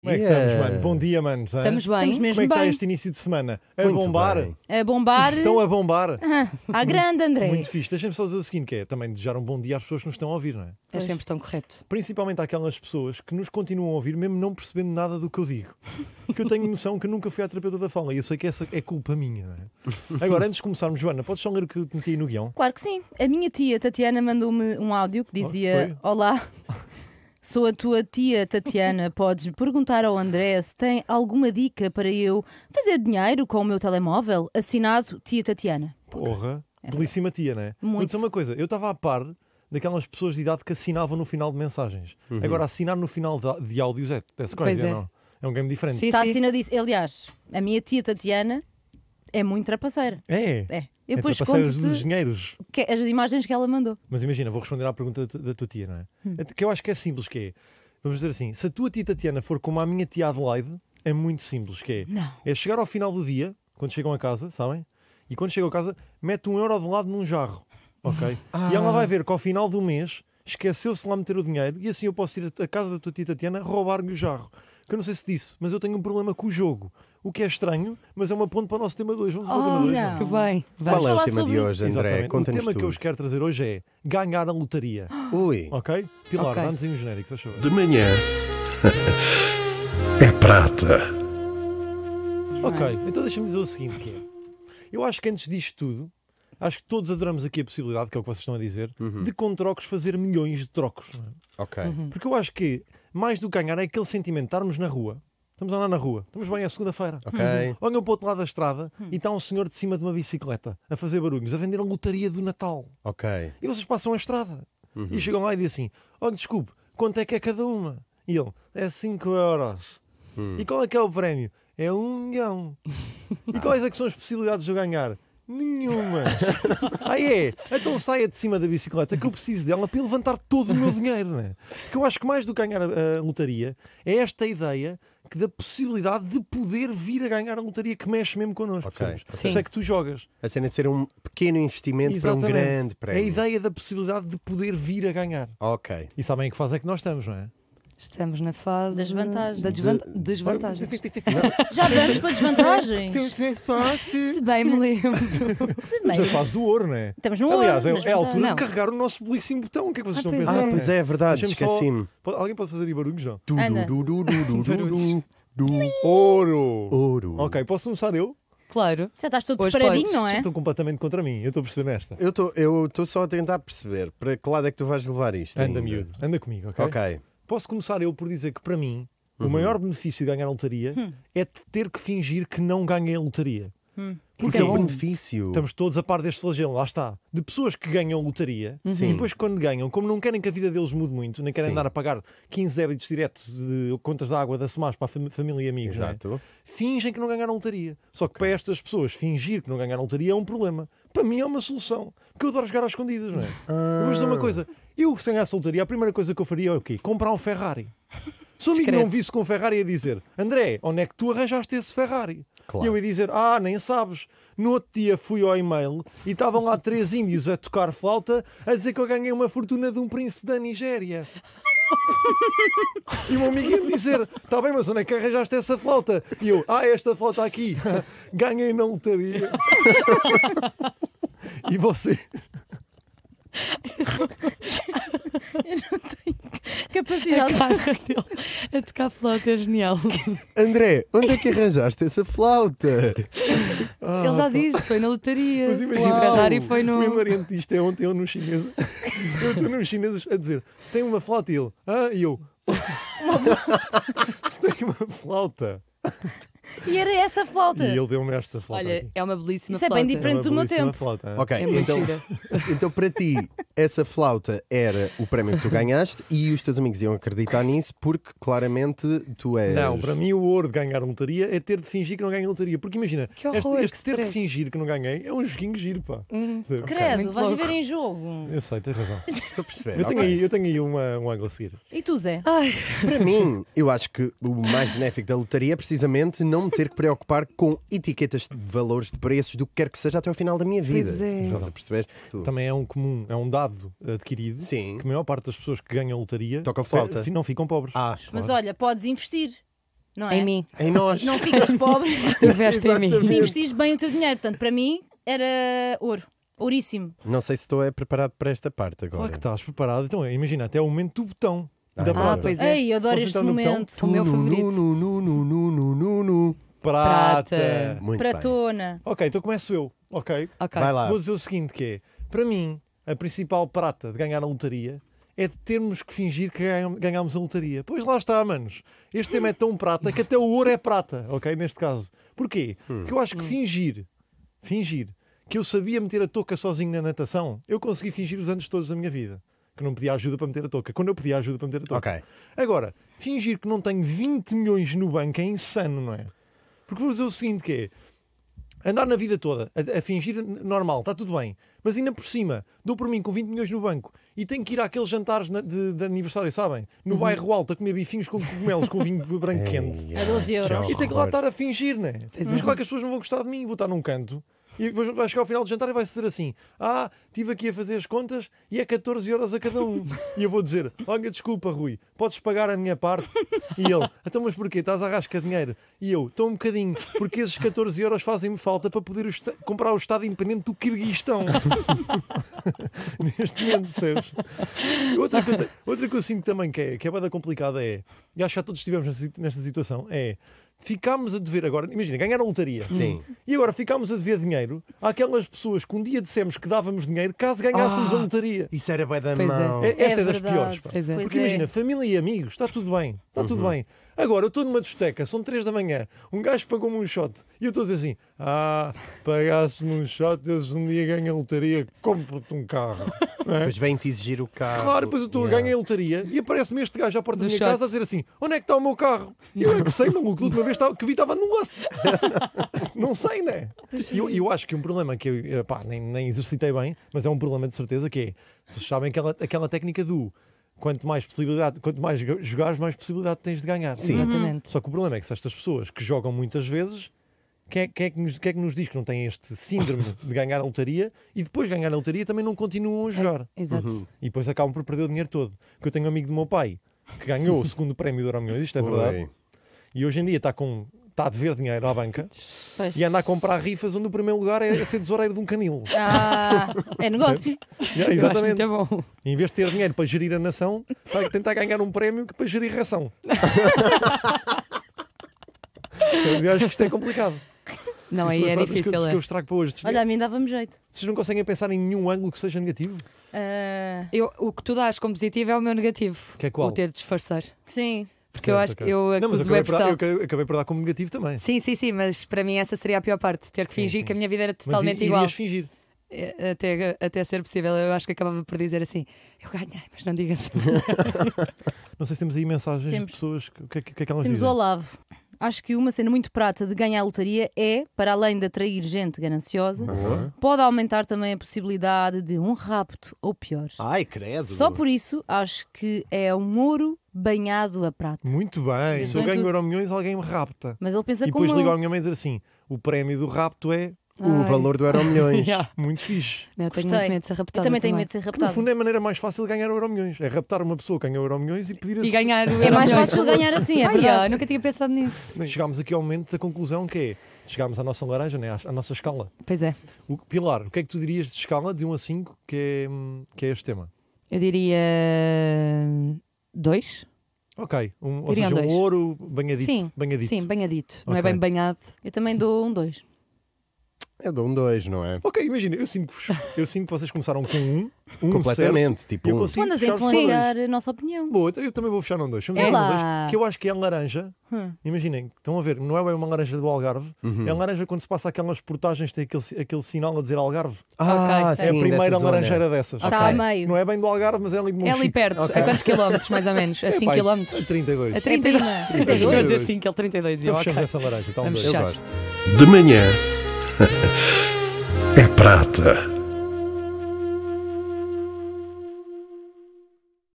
Como é que estamos, mano? É. Bom dia, manos. Estamos bem. Estamos mesmo Como é que está este início de semana? A Muito bombar? bem. A bombar Estão a bombar? à grande, André. Muito fixe. Deixem-me só dizer o seguinte, que é também desejar um bom dia às pessoas que nos estão a ouvir, não é? É sempre tão correto. Principalmente àquelas pessoas que nos continuam a ouvir mesmo não percebendo nada do que eu digo. Que eu tenho noção que eu nunca fui à terapeuta da fala e eu sei que essa é culpa minha, não é? Agora, antes de começarmos, Joana, podes só ler o que eu meti aí no guião? Claro que sim. A minha tia Tatiana mandou-me um áudio que dizia: Olá, Sou a tua tia Tatiana. Podes perguntar ao André se tem alguma dica para eu fazer dinheiro com o meu telemóvel? Assinado Tia Tatiana. Porra, é Era. belíssima tia, né? Muito. Vou dizer uma coisa: eu estava a par daquelas pessoas de idade que assinavam no final de mensagens. Uhum. Agora, assinar no final de, áudios é, é crazy, é. não? É um game diferente. Sim, Está assinadíssimo. Aliás, a minha tia Tatiana é muito trapaceira. É? É. Eu é depois conto os dinheiros. Que, as imagens que ela mandou. Mas imagina, vou responder à pergunta da, da tua tia, não é? Hum. Que eu acho que é simples, que é, vamos dizer assim, se a tua tia Tatiana for como a minha tia Adelaide, é muito simples, que é, não. é chegar ao final do dia, quando chegam a casa, sabem? E quando chegam a casa, mete um euro de lado num jarro, ok? Ah. E ela vai ver que ao final do mês esqueceu-se lá meter o dinheiro e assim eu posso ir à casa da tua tia Tatiana roubar-lhe o jarro. Que eu não sei se disse, mas eu tenho um problema com o jogo o que é estranho, mas é uma ponte para o nosso tema 2. Vamos ao oh, tema 2. Que bem. Qual é o tema de hoje, André? O Conta-nos tema que eu vos quero trazer hoje é ganhar a lotaria. Ui. Ok? Pilar, Ok. dá-nos em um genérico, achou. De manhã é prata. Ok, então deixa-me dizer o seguinte: que é, eu acho que antes disto tudo, acho que todos adoramos aqui a possibilidade, que é o que vocês estão a dizer, uhum. de com trocos fazer milhões de trocos. É? Ok. Uhum. Porque eu acho que mais do que ganhar é aquele sentimento de estarmos na rua Estamos a andar na rua, estamos bem, é segunda-feira. Ok. Uhum. Olham para o outro lado da estrada hum. e está um senhor de cima de uma bicicleta a fazer barulhos, a vender a lotaria do Natal. Ok. E vocês passam a estrada Uhum. e chegam lá e dizem assim: Olha, desculpe, quanto é que é cada uma? E ele: É 5 euros. Hum. E qual é que é o prémio? É um milhão. e quais é que são as possibilidades de eu ganhar? Nenhuma. ah, é? Então saia de cima da bicicleta que eu preciso dela para levantar todo o meu dinheiro, não é? Porque eu acho que mais do que ganhar a, a lotaria é esta ideia que da possibilidade de poder vir a ganhar a lotaria que mexe mesmo connosco. Okay. Sim. Isso é que tu jogas. A cena de ser um pequeno investimento Exatamente. para um grande prémio. É a ideia da possibilidade de poder vir a ganhar. Ok. E sabem que faz é que nós estamos, não é? Estamos na fase das vantagens. da desvanta de... desvantagem. Já vamos para desvantagens. Se bem me lembro. Estamos na fase do ouro, não é? Estamos no Aliás, ouro. É, Aliás, é, a altura não. de carregar o nosso belíssimo botão. O que é que vocês ah, estão a pensar? É. Ah, pois é, é verdade, esqueci-me. Só... Alguém pode fazer aí barulhos, já? Do Ouro. Ouro. Ok, posso começar eu? Claro. Já estás todo Hoje preparadinho, podes. não é? estou completamente contra mim, eu estou a perceber nesta. Eu estou só a tentar perceber para que lado é que tu vais levar isto. Anda, miúdo, anda comigo, ok? Ok. Posso começar eu por dizer que, para mim, uhum. o maior benefício de ganhar a lotaria hum. é ter que fingir que não ganhei a lotaria. Hum. Porque é, é um benefício. Estamos todos a par deste flagelo, lá está. De pessoas que ganham lotaria uhum. e depois, quando ganham, como não querem que a vida deles mude muito, nem querem Sim. andar a pagar 15 débitos diretos de contas de água da SEMAS para a família e amigos, é? fingem que não ganharam lotaria. Só que okay. para estas pessoas, fingir que não ganharam lotaria é um problema. Para mim é uma solução. Porque eu adoro jogar às escondidas, não é? Ah. vou dizer uma ah. coisa. Eu, sem essa lotaria, a primeira coisa que eu faria é o quê? Comprar um Ferrari. Se um amigo não visse com Ferrari a dizer André, onde é que tu arranjaste esse Ferrari? Claro. E eu ia dizer, ah, nem sabes. No outro dia fui ao e-mail e estavam lá três índios a tocar flauta a dizer que eu ganhei uma fortuna de um príncipe da Nigéria. E o meu amigo ia me dizer: Está bem, mas onde é que arranjaste essa flauta? E eu: Ah, esta flauta aqui. Ganhei na lotaria. e você? Eu não tenho capacidade a dele a tocar flauta é genial. André, onde é que arranjaste essa flauta? Ele já ah, disse, foi na lotaria. Mas o foi no. O meu orientista é ontem eu nos chinês. Eu estou nos chineses a dizer: tem uma flauta e ele. Ah, e eu. Uma flauta. Se tem uma flauta. E era essa flauta. E ele deu-me esta flauta. Olha, aqui. é uma belíssima Isso flauta. Isso é bem diferente é do meu tempo. Flauta, é? Ok, é então, então para ti, essa flauta era o prémio que tu ganhaste e os teus amigos iam acreditar nisso porque claramente tu és. Não, para mim o ouro de ganhar lotaria é ter de fingir que não ganha lotaria. Porque imagina, que horror, este, este que ter de fingir que não ganhei é um joguinho giro, pá. Hum, Credo, vais louco. ver em jogo. Eu sei, tens razão. Estou a perceber. Eu, okay. tenho, aí, eu tenho aí uma, um ângulo a seguir. E tu, Zé? Ai. Para mim, eu acho que o mais benéfico da lotaria é precisamente não não me ter que preocupar com etiquetas de valores, de preços, do que quer que seja até ao final da minha vida. Pois é. a perceber? Também é um comum, é um dado adquirido Sim. que a maior parte das pessoas que ganham lotaria Toca flauta. Eh, não ficam pobres. Ah, Mas olha, podes investir. Não é? Em mim. Em nós. Não ficas pobre. Investe em mim. Se investires bem o teu dinheiro. Portanto, para mim era ouro. Ouríssimo. Não sei se estou é preparado para esta parte agora. Claro que estás preparado. Então, imagina, até o momento do botão da Prata. Ah, pois é. Ei, adoro este momento. O meu favorito. Nu, nu, nu, nu, nu, Prata. Pratona. Ok, então começo eu. Ok. Vai lá. Vou dizer o seguinte: que é, para mim, a principal prata de ganhar a lotaria é de termos que fingir que ganhámos a lotaria. Pois lá está, manos. Este tema é tão prata que até o ouro é prata, ok? Neste caso. Porquê? Hum. Porque eu acho que hum. fingir, fingir que eu sabia meter a touca sozinho na natação, eu consegui fingir os anos todos da minha vida que não pedia ajuda para meter a touca. Quando eu pedia ajuda para meter a touca. Okay. Agora, fingir que não tenho 20 milhões no banco é insano, não é? Porque vou dizer o seguinte: que é andar na vida toda a, a fingir normal, está tudo bem, mas ainda por cima dou por mim com 20 milhões no banco e tenho que ir àqueles jantares na, de, de, aniversário, sabem? No uhum. bairro alto a comer bifinhos com cogumelos com vinho branco quente. A 12 é euros. E tenho que lá estar a fingir, né? Mas claro é. É que as pessoas não vão gostar de mim, vou estar num canto e depois vai chegar ao final do jantar e vai ser assim: Ah, estive aqui a fazer as contas e é 14 horas a cada um. E eu vou dizer: Olha, desculpa, Rui, podes pagar a minha parte? E ele: Então, mas porquê? Estás a rasca dinheiro? E eu: Estou um bocadinho, porque esses 14 euros fazem-me falta para poder o comprar o Estado independente do Quirguistão. Neste momento, percebes? Outra que, outra que eu sinto também que é, que é bada complicada é, e acho que já todos estivemos nesta situação, é ficámos a dever agora, imagina, ganharam a lotaria. Sim. E agora ficámos a dever dinheiro àquelas pessoas que um dia dissemos que dávamos dinheiro caso ganhássemos ah, a lotaria. Isso era bem da é. mão. É. Esta é, é das verdade. piores. É. Porque pois imagina, família e amigos, está tudo bem. Está tudo uhum. bem. Agora, eu estou numa discoteca, são 3 da manhã, um gajo pagou-me um shot e eu estou a dizer assim: ah, pagasse-me um shot, eu se um dia ganha a lotaria, compro-te um carro. É? Depois vem-te exigir o carro. Claro, depois eu estou yeah. a ganhar a lotaria e aparece-me este gajo à porta Do da minha shots. casa a dizer assim: onde é que está o meu carro? E eu é que sei, maluco, a última vez que vi estava num gosto. não sei, né? E eu, eu acho que um problema que eu pá, nem, nem exercitei bem, mas é um problema de certeza que é, vocês sabem aquela, aquela técnica do quanto mais possibilidade, quanto mais jogares, mais possibilidade tens de ganhar. Sim, exatamente. Só que o problema é que se estas pessoas que jogam muitas vezes. Quem é, quem, é que nos, quem é que nos diz que não tem este síndrome de ganhar a lotaria e depois ganhar a lotaria também não continuam a é, jogar? É, exato. Uhum. E depois acabam por perder o dinheiro todo. Que eu tenho um amigo do meu pai que ganhou o segundo prémio do Milhões, isto é verdade. Oi. E hoje em dia está com está a dever dinheiro à banca pois. e anda a comprar rifas onde o primeiro lugar é ser tesoureiro de um canil. Ah, é negócio. É, exatamente. Em vez de ter dinheiro para gerir a nação, vai tentar ganhar um prémio que é para gerir ração. eu acho que isto é complicado. Não, aí é difícil. Que, é. que eu para hoje. Olha, a mim dava-me jeito. Vocês não conseguem pensar em nenhum ângulo que seja negativo? Uh... Eu, o que tu dás como positivo é o meu negativo. Que é qual? O ter de disfarçar. Sim. Porque certo, eu acho okay. eu não, mas acabei, dar, eu acabei, por dar, como negativo também. Sim, sim, sim, mas para mim essa seria a pior parte, ter que sim, fingir sim. que a minha vida era totalmente mas igual. Mas fingir? É, até, até ser possível, eu acho que acabava por dizer assim: eu ganhei, mas não digas. Assim. não sei se temos aí mensagens temos. de pessoas, o que, é que, que, é que elas temos dizem? Temos Olavo acho que uma cena muito prata de ganhar a lotaria é, para além de atrair gente gananciosa, uhum. pode aumentar também a possibilidade de um rapto ou pior. Ai, credo! Só por isso acho que é um ouro banhado a prata. Muito bem. Então, Se eu então ganho euro milhões, alguém me rapta. Mas ele pensa e depois Depois liga ao minha mãe e diz assim: o prémio do rapto é o Ai. valor do Euro Milhões. Yeah. Muito fixe. eu tenho Gostei. muito medo de ser Eu também tenho medo de ser Que, no fundo é a maneira mais fácil de ganhar o Euro Milhões. É raptar uma pessoa que ganha o Euro Milhões e pedir assim. E ganhar o É mais fácil ganhar assim, é verdade. nunca tinha pensado nisso. Chegámos aqui ao momento da conclusão que é. Chegámos à nossa laranja, né? à, à nossa escala. Pois é. O, Pilar, o que é que tu dirias de escala de 1 a 5 que é, que é este tema? Eu diria. Hum, dois? Ok. Um, ou seja, um dois. ouro banhadito. Sim. banhadito. Sim, banhadito. Não é bem banhado. Eu também dou um dois eu é, dou um 2, não é? Ok, imagina, eu sinto que, eu sinto que vocês começaram com um, um completamente. Certo, tipo, um. tu andas a influenciar a nossa opinião. Boa, então eu também vou fechar um 2. é um que eu acho que é laranja. Hum. Imaginem, estão a ver, não é bem uma laranja do Algarve, uhum. é laranja quando se passa aquelas portagens, tem aquele, aquele sinal a dizer Algarve. Ah, okay. é sim, a primeira laranjeira dessas. Está okay. a meio. Não é bem do Algarve, mas é ali de Monchique. É ali perto. Okay. A quantos quilómetros, mais ou menos? A 5 é, quilómetros? A 32. A 32. 32. 32. 32. 32. 32. 32. 32. 32. 32. 32. 32. 32. 32. Eu 32. 32. 32 é prata.